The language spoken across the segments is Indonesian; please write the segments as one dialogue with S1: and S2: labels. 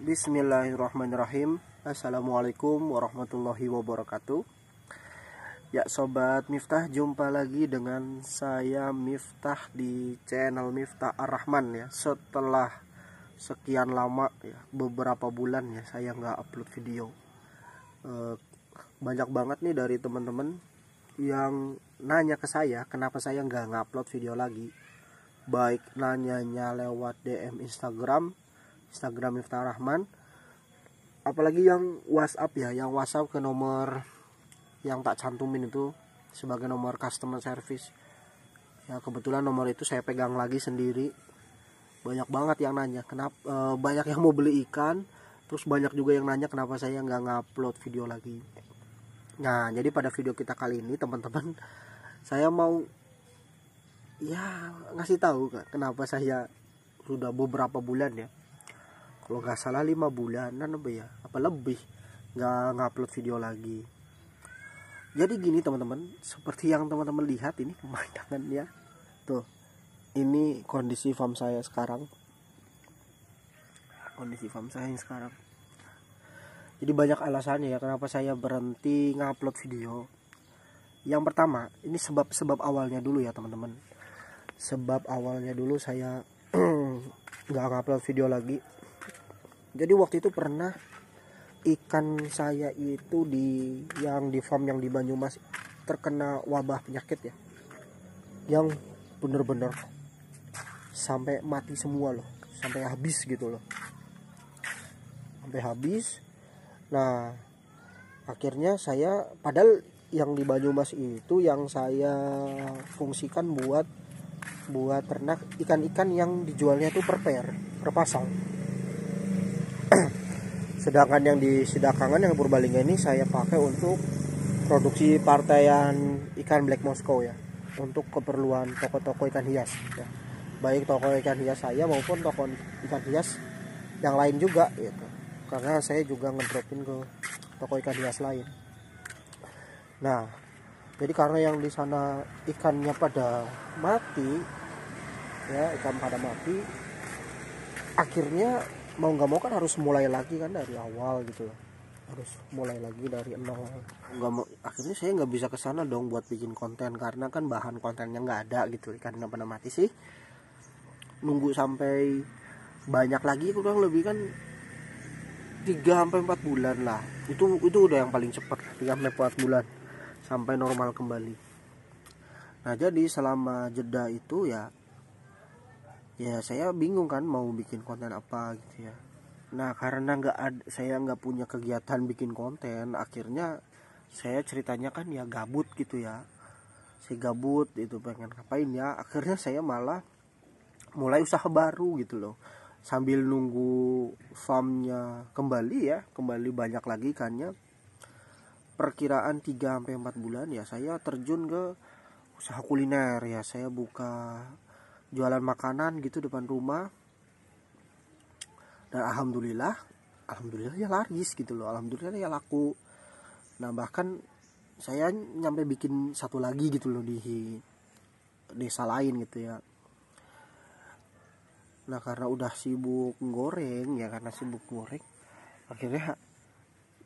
S1: Bismillahirrahmanirrahim Assalamualaikum warahmatullahi wabarakatuh Ya Sobat Miftah jumpa lagi dengan saya Miftah di channel Miftah Ar-Rahman ya Setelah sekian lama ya beberapa bulan ya saya nggak upload video e, Banyak banget nih dari teman-teman yang nanya ke saya kenapa saya nggak ngupload video lagi Baik nanyanya lewat DM Instagram Instagram Miftah Rahman apalagi yang WhatsApp ya yang WhatsApp ke nomor yang tak cantumin itu sebagai nomor customer service ya kebetulan nomor itu saya pegang lagi sendiri banyak banget yang nanya kenapa e, banyak yang mau beli ikan terus banyak juga yang nanya kenapa saya nggak ngupload video lagi nah jadi pada video kita kali ini teman-teman saya mau ya ngasih tahu kenapa saya sudah beberapa bulan ya kalau nggak salah lima bulanan apa ya apa lebih nggak ngupload video lagi jadi gini teman-teman seperti yang teman-teman lihat ini ya, tuh ini kondisi farm saya sekarang kondisi farm saya yang sekarang jadi banyak alasannya ya kenapa saya berhenti ngupload video yang pertama ini sebab sebab awalnya dulu ya teman-teman sebab awalnya dulu saya nggak ngupload video lagi jadi waktu itu pernah ikan saya itu di yang di farm yang di Banyumas terkena wabah penyakit ya yang bener-bener sampai mati semua loh sampai habis gitu loh sampai habis nah akhirnya saya padahal yang di Banyumas itu yang saya fungsikan buat buat ternak ikan-ikan yang dijualnya itu per pair per pasang sedangkan yang di Sidakangan yang Purbalingga ini saya pakai untuk produksi partaian ikan black Moscow ya untuk keperluan toko-toko ikan hias ya. baik toko ikan hias saya maupun toko ikan hias yang lain juga gitu karena saya juga ngedropin ke toko ikan hias lain nah jadi karena yang di sana ikannya pada mati ya ikan pada mati akhirnya mau nggak mau kan harus mulai lagi kan dari awal gitu loh harus mulai lagi dari nol nggak mau akhirnya saya nggak bisa kesana dong buat bikin konten karena kan bahan kontennya nggak ada gitu karena pernah mati sih nunggu sampai banyak lagi kurang lebih kan 3 sampai 4 bulan lah itu itu udah yang paling cepat 3 sampai 4 bulan sampai normal kembali nah jadi selama jeda itu ya ya saya bingung kan mau bikin konten apa gitu ya nah karena nggak saya nggak punya kegiatan bikin konten akhirnya saya ceritanya kan ya gabut gitu ya saya gabut itu pengen ngapain ya akhirnya saya malah mulai usaha baru gitu loh sambil nunggu farmnya kembali ya kembali banyak lagi ikannya perkiraan 3 sampai 4 bulan ya saya terjun ke usaha kuliner ya saya buka jualan makanan gitu depan rumah dan alhamdulillah alhamdulillah ya laris gitu loh alhamdulillah ya laku nah bahkan saya nyampe bikin satu lagi gitu loh di desa lain gitu ya nah karena udah sibuk goreng ya karena sibuk goreng akhirnya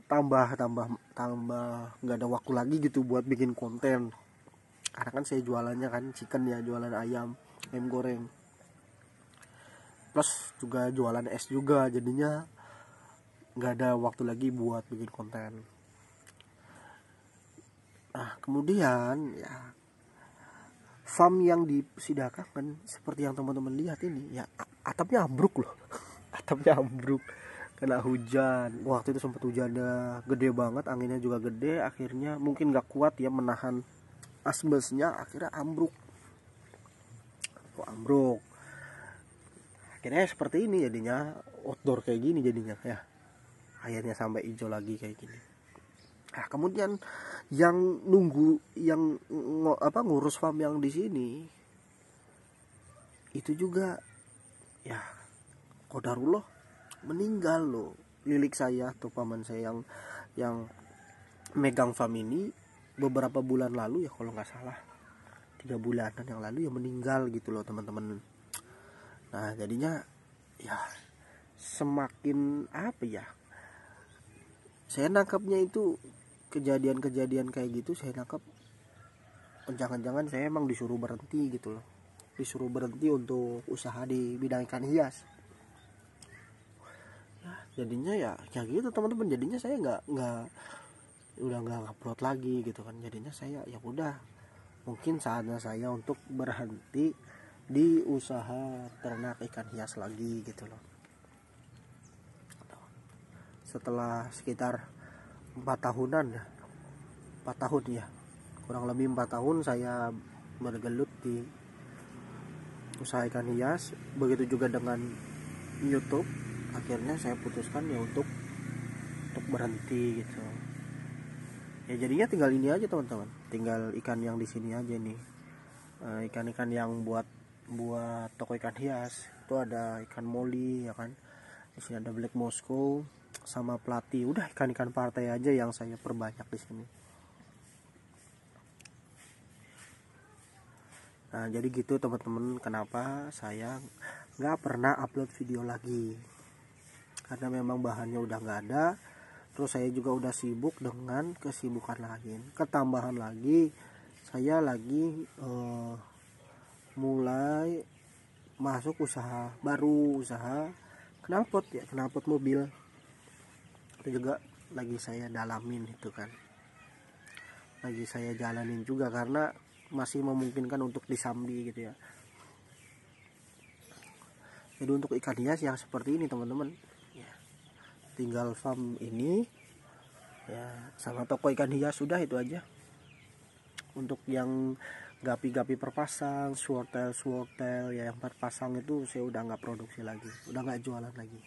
S1: tambah tambah tambah nggak ada waktu lagi gitu buat bikin konten karena kan saya jualannya kan chicken ya jualan ayam ayam goreng plus juga jualan es juga jadinya nggak ada waktu lagi buat bikin konten nah kemudian ya farm yang kan seperti yang teman-teman lihat ini ya atapnya ambruk loh atapnya ambruk kena hujan waktu itu sempat hujan gede banget anginnya juga gede akhirnya mungkin nggak kuat ya menahan asbesnya akhirnya ambruk kok ambruk akhirnya seperti ini jadinya outdoor kayak gini jadinya ya akhirnya sampai hijau lagi kayak gini nah kemudian yang nunggu yang apa ngurus farm yang di sini itu juga ya kodarullah meninggal loh lilik saya atau paman saya yang yang megang farm ini beberapa bulan lalu ya kalau nggak salah tiga bulanan yang lalu yang meninggal gitu loh teman-teman nah jadinya ya semakin apa ya saya nangkapnya itu kejadian-kejadian kayak gitu saya nangkap jangan-jangan saya emang disuruh berhenti gitu loh disuruh berhenti untuk usaha di bidang ikan hias ya, jadinya ya kayak gitu teman-teman jadinya saya nggak nggak udah nggak upload lagi gitu kan jadinya saya ya udah mungkin saatnya saya untuk berhenti di usaha ternak ikan hias lagi gitu loh setelah sekitar 4 tahunan 4 ya. tahun ya kurang lebih 4 tahun saya bergelut di usaha ikan hias begitu juga dengan YouTube akhirnya saya putuskan ya untuk untuk berhenti gitu ya jadinya tinggal ini aja teman-teman tinggal ikan yang di sini aja nih eh, ikan-ikan yang buat buat toko ikan hias itu ada ikan molly ya kan di sini ada black Moscow sama pelatih udah ikan-ikan partai aja yang saya perbanyak di sini nah jadi gitu teman-teman kenapa saya nggak pernah upload video lagi karena memang bahannya udah nggak ada terus saya juga udah sibuk dengan kesibukan lain ketambahan lagi saya lagi uh, mulai masuk usaha baru usaha knalpot ya knalpot mobil itu juga lagi saya dalamin itu kan lagi saya jalanin juga karena masih memungkinkan untuk disambi gitu ya jadi untuk ikan hias yang seperti ini teman-teman tinggal farm ini ya sama toko ikan hias sudah itu aja untuk yang gapi-gapi perpasang, swortel swortel ya yang perpasang itu saya udah nggak produksi lagi, udah nggak jualan lagi.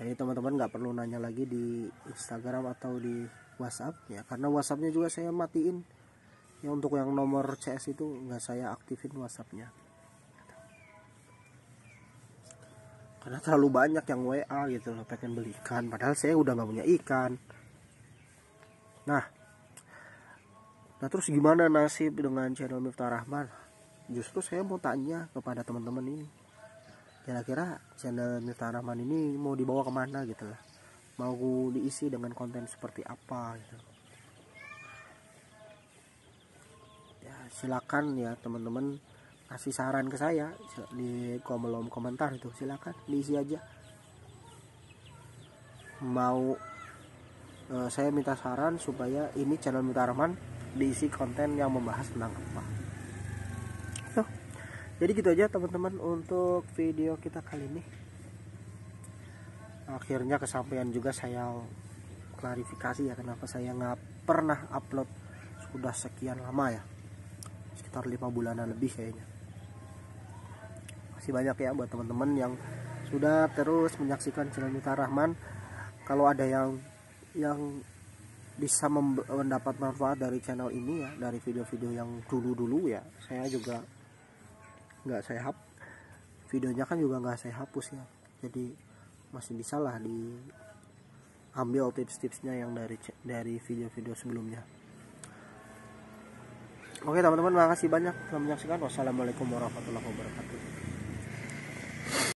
S1: Jadi teman-teman nggak perlu nanya lagi di Instagram atau di WhatsApp ya karena WhatsAppnya juga saya matiin. Ya untuk yang nomor CS itu nggak saya aktifin WhatsAppnya. karena terlalu banyak yang WA gitu loh pengen beli ikan padahal saya udah nggak punya ikan nah nah terus gimana nasib dengan channel Miftah Rahman justru saya mau tanya kepada teman-teman ini kira-kira channel Miftah Rahman ini mau dibawa kemana gitu lah mau diisi dengan konten seperti apa gitu ya silakan ya teman-teman kasih saran ke saya di kolom komentar itu silakan diisi aja mau e, saya minta saran supaya ini channel Mutarman diisi konten yang membahas tentang apa so, jadi gitu aja teman-teman untuk video kita kali ini akhirnya kesampaian juga saya klarifikasi ya kenapa saya nggak pernah upload sudah sekian lama ya sekitar lima bulanan lebih kayaknya kasih banyak ya buat teman-teman yang sudah terus menyaksikan channel Mita Rahman kalau ada yang yang bisa mendapat manfaat dari channel ini ya dari video-video yang dulu-dulu ya saya juga nggak saya hap videonya kan juga nggak saya hapus ya jadi masih bisa lah di ambil tips-tipsnya yang dari dari video-video sebelumnya oke teman-teman makasih banyak telah menyaksikan wassalamualaikum warahmatullahi wabarakatuh